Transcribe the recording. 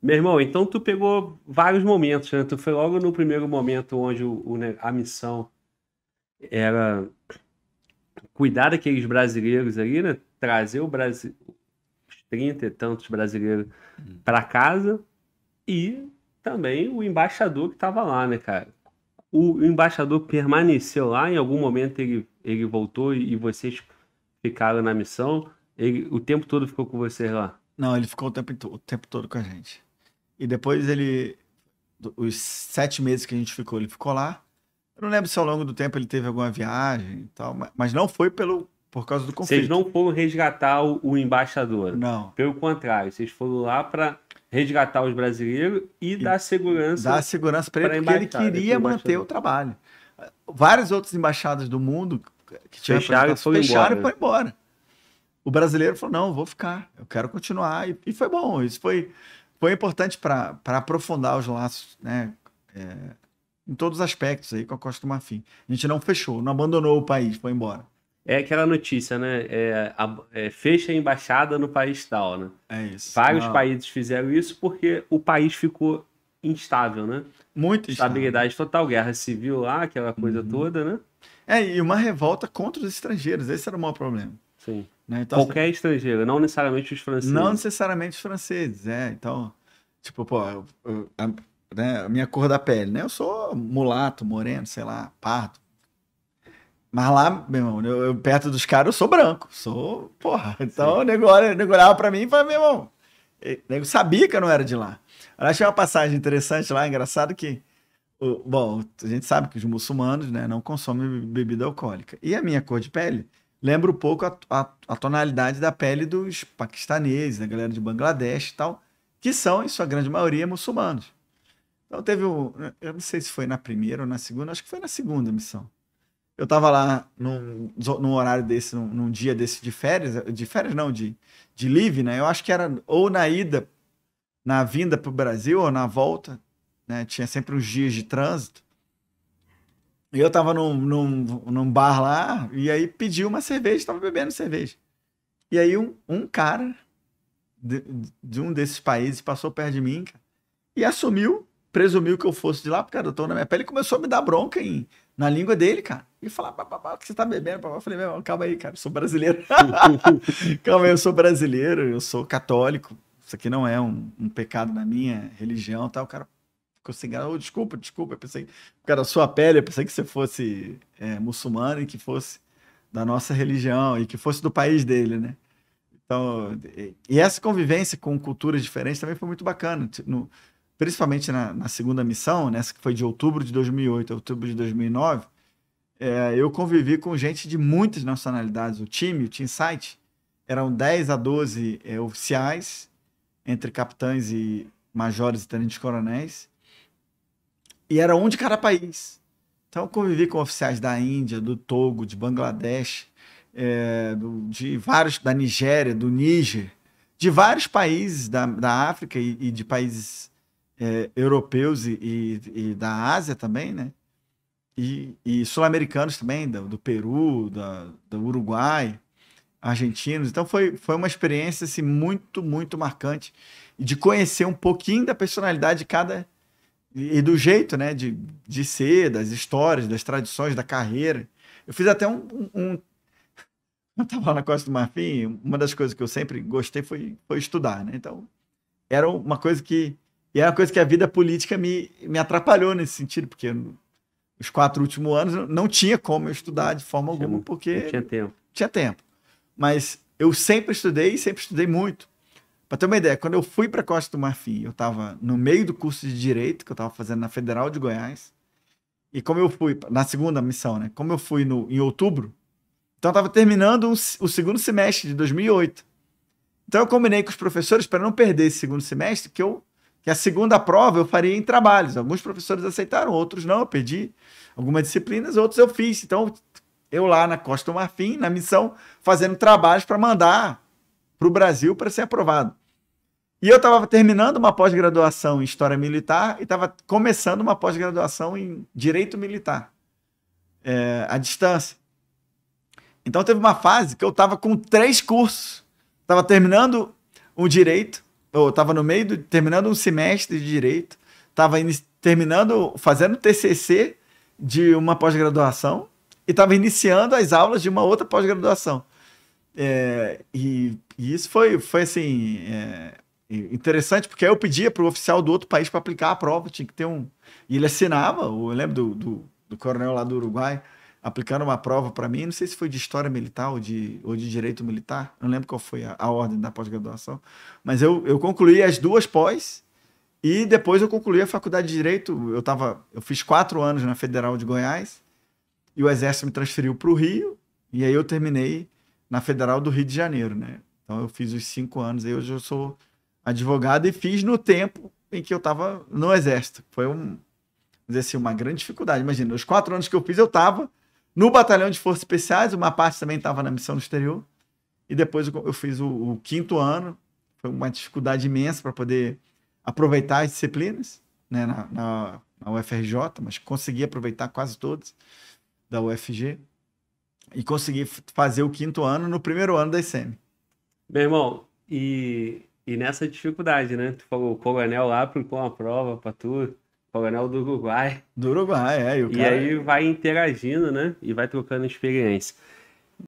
Meu irmão, então tu pegou vários momentos, né? Tu foi logo no primeiro momento onde o, o, né, a missão era cuidar daqueles brasileiros ali, né? Trazer o Brasil, os 30 e tantos brasileiros uhum. para casa e também o embaixador que estava lá, né, cara? O, embaixador permaneceu lá, em algum momento ele, ele voltou e, e vocês ficaram na missão. Ele o tempo todo ficou com vocês lá? Não, ele ficou o tempo, o tempo todo com a gente. E depois ele. Os sete meses que a gente ficou, ele ficou lá. Eu não lembro se ao longo do tempo ele teve alguma viagem e tal, mas não foi pelo, por causa do conflito. Vocês não foram resgatar o, o embaixador. Não. Pelo contrário, vocês foram lá para resgatar os brasileiros e, e dar segurança. Dar segurança para ele, porque ele queria manter o trabalho. Várias outras embaixadas do mundo que tinham fecharam, foram fecharam embora. e foram embora. O brasileiro falou: não, vou ficar, eu quero continuar. E, e foi bom. Isso foi foi importante para aprofundar os laços, né? É, em todos os aspectos aí com a Costa do Marfim. A gente não fechou, não abandonou o país, foi embora. É aquela notícia, né? É, a, é, fecha a embaixada no país tal, né? É isso. Vários não. países fizeram isso porque o país ficou instável, né? Muito Estabilidade total, guerra civil lá, aquela coisa uhum. toda, né? É, e uma revolta contra os estrangeiros, esse era o maior problema. Sim. Né? Então, assim, Qualquer estrangeiro, não necessariamente os franceses. Não necessariamente os franceses, é. Então, tipo, pô, eu, eu, a, né, a minha cor da pele, né? Eu sou mulato, moreno, sei lá, pardo. Mas lá, meu irmão, eu, eu perto dos caras, eu sou branco, sou, porra. Então, Sim. o nego olhava pra mim e falava, meu irmão, eu sabia que eu não era de lá. Eu achei uma passagem interessante lá, engraçado que Bom, a gente sabe que os muçulmanos né, não consomem bebida alcoólica. E a minha cor de pele lembra um pouco a, a, a tonalidade da pele dos paquistaneses, da galera de Bangladesh e tal, que são, em sua grande maioria, muçulmanos. Então teve um. Eu não sei se foi na primeira ou na segunda, acho que foi na segunda missão. Eu estava lá num, num horário desse, num, num, dia desse de férias, de férias não, de, de live, né? Eu acho que era ou na ida, na vinda para o Brasil, ou na volta, né? Tinha sempre os dias de trânsito. E eu tava num, num, num bar lá, e aí pedi uma cerveja, tava bebendo cerveja. E aí um, um cara de, de, um desses países passou perto de mim e assumiu, presumiu que eu fosse de lá, porque eu tô na minha pele, e começou a me dar bronca em, na língua dele, cara. E falar, babá, o que você tá bebendo? Eu falei, meu, calma aí, cara, eu sou brasileiro. calma aí, eu sou brasileiro, eu sou católico. Isso aqui não é um, um pecado na minha religião, tá? O cara, ficou sem graça. Oh, desculpa, desculpa. Eu pensei que era sua pele, eu pensei que você fosse é, muçulmano e que fosse da nossa religião e que fosse do país dele, né? Então, e essa convivência com culturas diferentes também foi muito bacana, no, principalmente na, na, segunda missão, nessa né, que foi de outubro de 2008 a outubro de 2009. É, eu convivi com gente de muitas nacionalidades. O time, o Team Site, eram 10 a 12 é, oficiais, entre capitães e majores e tenentes-coronéis, e era um de cada país. Então eu convivi com oficiais da Índia, do Togo, de Bangladesh, é, do, de vários da Nigéria, do Níger, de vários países da, da África e, e de países é, europeus e, e, e, da Ásia também, né? E, sul-americanos também, do, do Peru, da, do Uruguai, argentinos. Então foi, foi uma experiência assim, muito, muito marcante de conhecer um pouquinho da personalidade de cada e, do jeito, né, de, de ser, das histórias, das tradições, da carreira. Eu fiz até um, um, um eu estava na Costa do Marfim, uma das coisas que eu sempre gostei foi, foi estudar, né? Então, era uma coisa que. E era uma coisa que a vida política me, me atrapalhou nesse sentido, porque eu, os quatro últimos anos não tinha como eu estudar de forma alguma, porque. Não tinha tempo. Tinha tempo. Mas eu sempre estudei e sempre estudei muito. Para ter uma ideia, quando eu fui para Costa do Marfim, eu estava no meio do curso de direito que eu estava fazendo na Federal de Goiás. E como eu fui na segunda missão, né? Como eu fui no, em outubro, então eu estava terminando um, o segundo semestre de 2008. Então eu combinei com os professores para não perder esse segundo semestre, que eu que a segunda prova eu faria em trabalhos. Alguns professores aceitaram, outros não. Eu perdi algumas disciplinas, outros eu fiz. Então eu lá na Costa do Marfim, na missão, fazendo trabalhos para mandar para o Brasil para ser aprovado. E eu estava terminando uma pós-graduação em História Militar e estava começando uma pós-graduação em Direito Militar, é, à distância. Então teve uma fase que eu estava com três cursos. Estava terminando o direito, ou estava no meio, de terminando um semestre de direito, estava terminando, fazendo TCC de uma pós-graduação e estava iniciando as aulas de uma outra pós-graduação. É, e, e, isso foi, foi assim, é, interessante, porque aí eu pedia para o oficial do outro país para aplicar a prova, tinha que ter um. E ele assinava, eu lembro do, do, do coronel lá do Uruguai, aplicando uma prova para mim, não sei se foi de história militar ou de, ou de direito militar, não lembro qual foi a, a ordem da pós-graduação, mas eu, eu concluí as duas pós e depois eu concluí a faculdade de direito. Eu, tava, eu fiz quatro anos na Federal de Goiás e o Exército me transferiu para o Rio e aí eu terminei na Federal do Rio de Janeiro, né? Então eu fiz os cinco anos e hoje eu sou advogado e fiz no tempo em que eu estava no exército. Foi um, dizer assim, uma grande dificuldade. Imagina, os quatro anos que eu fiz, eu estava no batalhão de forças especiais, uma parte também estava na missão no exterior. E depois eu fiz o, o quinto ano, foi uma dificuldade imensa para poder aproveitar as disciplinas né, na, na, na, UFRJ, mas consegui aproveitar quase todas da UFG e consegui fazer o quinto ano no primeiro ano da ICM. Meu irmão, e e nessa dificuldade, né? Tu falou, o Coronel lá aplicou uma prova para tu, Coronel do Uruguai. Do Uruguai, é. E, e cara... aí vai interagindo, né? E vai trocando experiência.